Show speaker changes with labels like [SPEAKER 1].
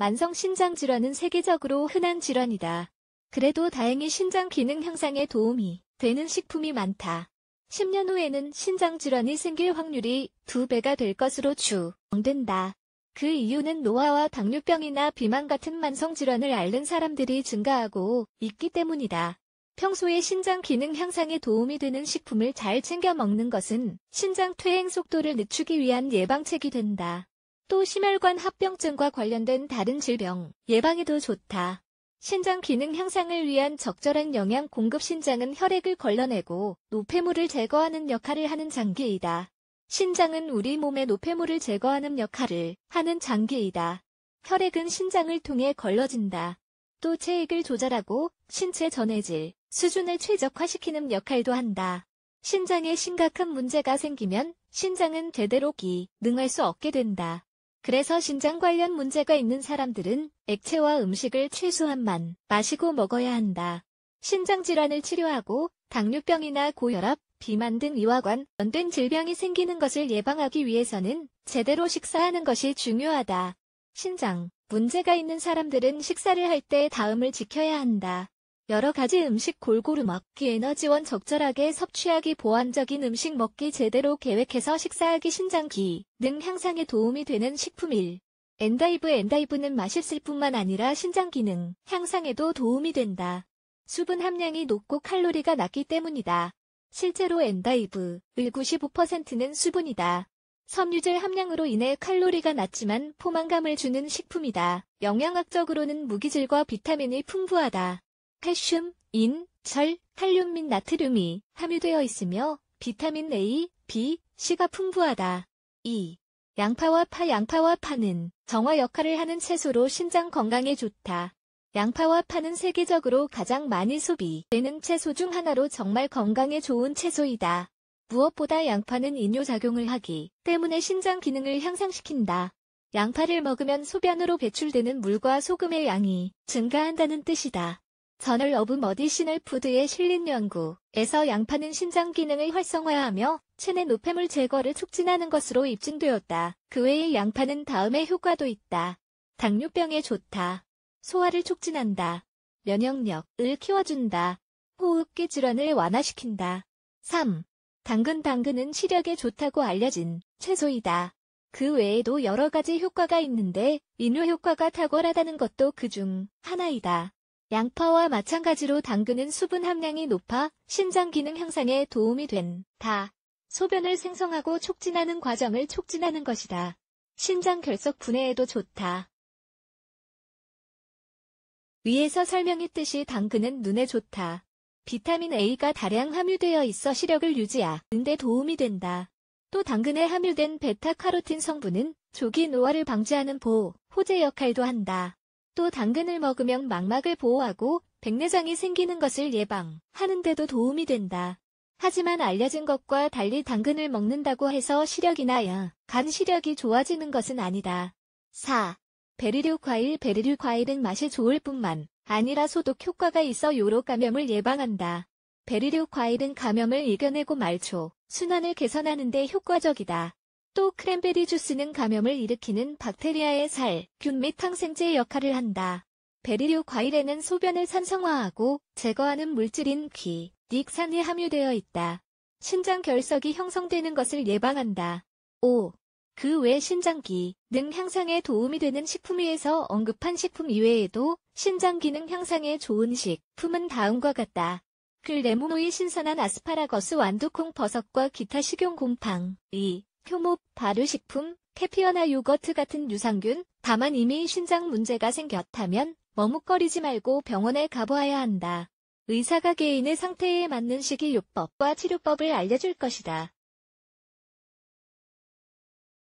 [SPEAKER 1] 만성 신장 질환은 세계적으로 흔한 질환이다. 그래도 다행히 신장 기능 향상에 도움이 되는 식품이 많다. 10년 후에는 신장 질환이 생길 확률이 2배가 될 것으로 추정된다. 그 이유는 노화와 당뇨병이나 비만 같은 만성 질환을 앓는 사람들이 증가하고 있기 때문이다. 평소에 신장 기능 향상에 도움이 되는 식품을 잘 챙겨 먹는 것은 신장 퇴행 속도를 늦추기 위한 예방책이 된다. 또 심혈관 합병증과 관련된 다른 질병 예방에도 좋다. 신장 기능 향상을 위한 적절한 영양 공급 신장은 혈액을 걸러내고 노폐물을 제거하는 역할을 하는 장기이다. 신장은 우리 몸의 노폐물을 제거하는 역할을 하는 장기이다. 혈액은 신장을 통해 걸러진다. 또 체액을 조절하고 신체 전해질 수준을 최적화시키는 역할도 한다. 신장에 심각한 문제가 생기면 신장은 제대로 기능할 수 없게 된다. 그래서 신장 관련 문제가 있는 사람들은 액체와 음식을 최소한만 마시고 먹어야 한다. 신장 질환을 치료하고 당뇨병이나 고혈압, 비만 등 이와관 연된 질병이 생기는 것을 예방하기 위해서는 제대로 식사하는 것이 중요하다. 신장 문제가 있는 사람들은 식사를 할 때 다음을 지켜야 한다. 여러 가지 음식 골고루 먹기 에너지원 적절하게 섭취하기 보완적인 음식 먹기 제대로 계획해서 식사하기 신장 기능 향상에 도움이 되는 식품 1. 엔다이브 엔다이브는 맛있을 뿐만 아니라 신장 기능 향상에도 도움이 된다. 수분 함량이 높고 칼로리가 낮기 때문이다. 실제로 엔다이브의 95%는 수분이다. 섬유질 함량으로 인해 칼로리가 낮지만 포만감을 주는 식품이다. 영양학적으로는 무기질과 비타민이 풍부하다. 칼슘, 인, 철, 칼륨 및 나트륨이 함유되어 있으며 비타민 A, B, C가 풍부하다. 2. 양파와 파 양파와 파는 정화 역할을 하는 채소로 신장 건강에 좋다. 양파와 파는 세계적으로 가장 많이 소비되는 채소 중 하나로 정말 건강에 좋은 채소이다. 무엇보다 양파는 이뇨작용을 하기 때문에 신장 기능을 향상시킨다. 양파를 먹으면 소변으로 배출되는 물과 소금의 양이 증가한다는 뜻이다. 저널 어브 머디시널 푸드의 실린 연구에서 양파는 신장 기능을 활성화하며 체내 노폐물 제거를 촉진하는 것으로 입증되었다. 그 외에 양파는 다음의 효과도 있다. 당뇨병에 좋다. 소화를 촉진한다. 면역력을 키워준다. 호흡기 질환을 완화시킨다. 3. 당근 당근은 시력에 좋다고 알려진 채소이다. 그 외에도 여러 가지 효과가 있는데 인후 효과가 탁월하다는 것도 그 중 하나이다. 양파와 마찬가지로 당근은 수분 함량이 높아 신장 기능 향상에 도움이 된다. 소변을 생성하고 촉진하는 과정을 촉진하는 것이다. 신장 결석 분해에도 좋다. 위에서 설명했듯이 당근은 눈에 좋다. 비타민 A가 다량 함유되어 있어 시력을 유지하는데 도움이 된다. 또 당근에 함유된 베타카로틴 성분은 조기 노화를 방지하는 보호, 제 역할도 한다. 또 당근을 먹으면 망막을 보호하고 백내장이 생기는 것을 예방하는데도 도움이 된다. 하지만 알려진 것과 달리 당근을 먹는다고 해서 시력이나 야, 간 시력이 좋아지는 것은 아니다. 4. 베리류 과일 베르류 과일은 맛이 좋을 뿐만 아니라 소독 효과가 있어 요로 감염을 예방한다. 베리류 과일은 감염을 이겨내고 말초, 순환을 개선하는 데 효과적이다. 또 크랜베리 주스는 감염을 일으키는 박테리아의 살, 균 및 항생제 역할을 한다. 베리류 과일에는 소변을 산성화하고 제거하는 물질인 귀, 닉산이 함유되어 있다. 신장 결석이 형성되는 것을 예방한다. 5. 그 외 신장기 능 향상에 도움이 되는 식품 위에서 언급한 식품 이외에도 신장 기능 향상에 좋은 식품은 다음과 같다. 글레모노이 신선한 아스파라거스 완두콩 버섯과 기타 식용 곰팡, 이, 효모, 발효식품, 캐피어나 요거트 같은 유산균, 다만 이미 신장 문제가 생겼다면 머뭇거리지 말고 병원에 가보아야 한다. 의사가 개인의 상태에 맞는 식이요법과 치료법을 알려줄 것이다.